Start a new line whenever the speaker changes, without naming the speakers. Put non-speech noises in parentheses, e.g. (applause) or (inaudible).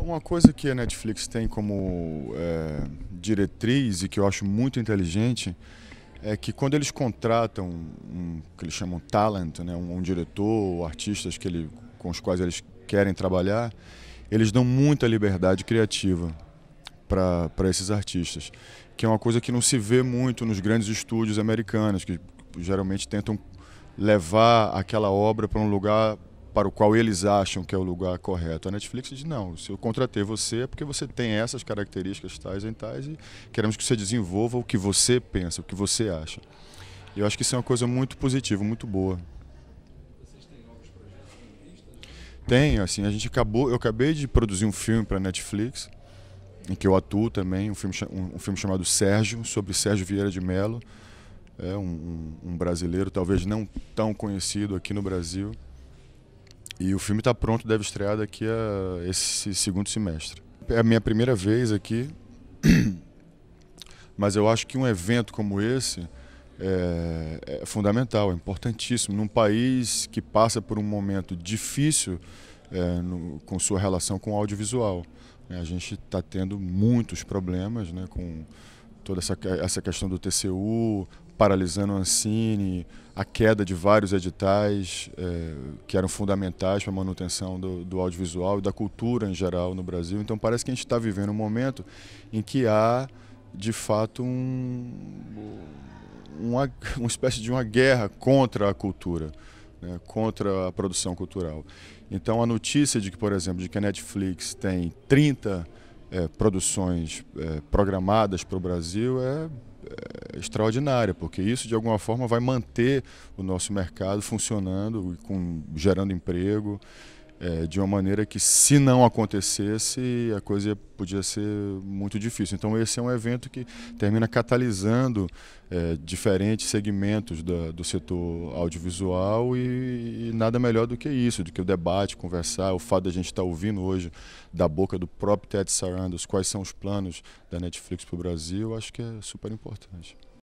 Uma coisa que a Netflix tem como é, diretriz e que eu acho muito inteligente é que quando eles contratam um, que eles chamam talent, né, um, um diretor, artistas que ele, com os quais eles querem trabalhar, eles dão muita liberdade criativa para esses artistas, que é uma coisa que não se vê muito nos grandes estúdios americanos, que geralmente tentam levar aquela obra para um lugar para o qual eles acham que é o lugar correto. A Netflix diz: não, se eu contratei você é porque você tem essas características tais e tais e queremos que você desenvolva o que você pensa, o que você acha. E eu acho que isso é uma coisa muito positiva, muito boa. Vocês têm novos projetos em assim, a gente acabou, eu acabei de produzir um filme para a Netflix, em que eu atuo também, um filme, um, um filme chamado Sérgio, sobre Sérgio Vieira de Mello, é um, um brasileiro talvez não tão conhecido aqui no Brasil e o filme está pronto, deve estrear daqui a esse segundo semestre. É a minha primeira vez aqui, (clears throat) mas eu acho que um evento como esse é, é fundamental, é importantíssimo. Num país que passa por um momento difícil é, no, com sua relação com o audiovisual, né, a gente está tendo muitos problemas né, com toda essa, essa questão do TCU, paralisando a Ancine, a queda de vários editais é, que eram fundamentais para a manutenção do, do, audiovisual e da cultura em geral no Brasil. Então parece que a gente está vivendo um momento em que há, de fato, um, uma, (laughs) uma espécie de uma guerra contra a cultura, né, contra a produção cultural. Então a notícia de que, por exemplo, de que a Netflix tem 30 é, produções é, programadas para o Brasil é, é, extraordinária, porque isso de alguma forma vai manter o nosso mercado funcionando, com, gerando emprego é, de uma maneira que, se não acontecesse, a coisa podia ser muito difícil. Então, esse é um evento que termina catalisando é, diferentes segmentos da, do setor audiovisual e, e, nada melhor do que isso, do que o debate, conversar, o fato da gente estar tá ouvindo hoje da boca do próprio Ted Sarandos quais são os planos da Netflix para o Brasil, acho que é super importante.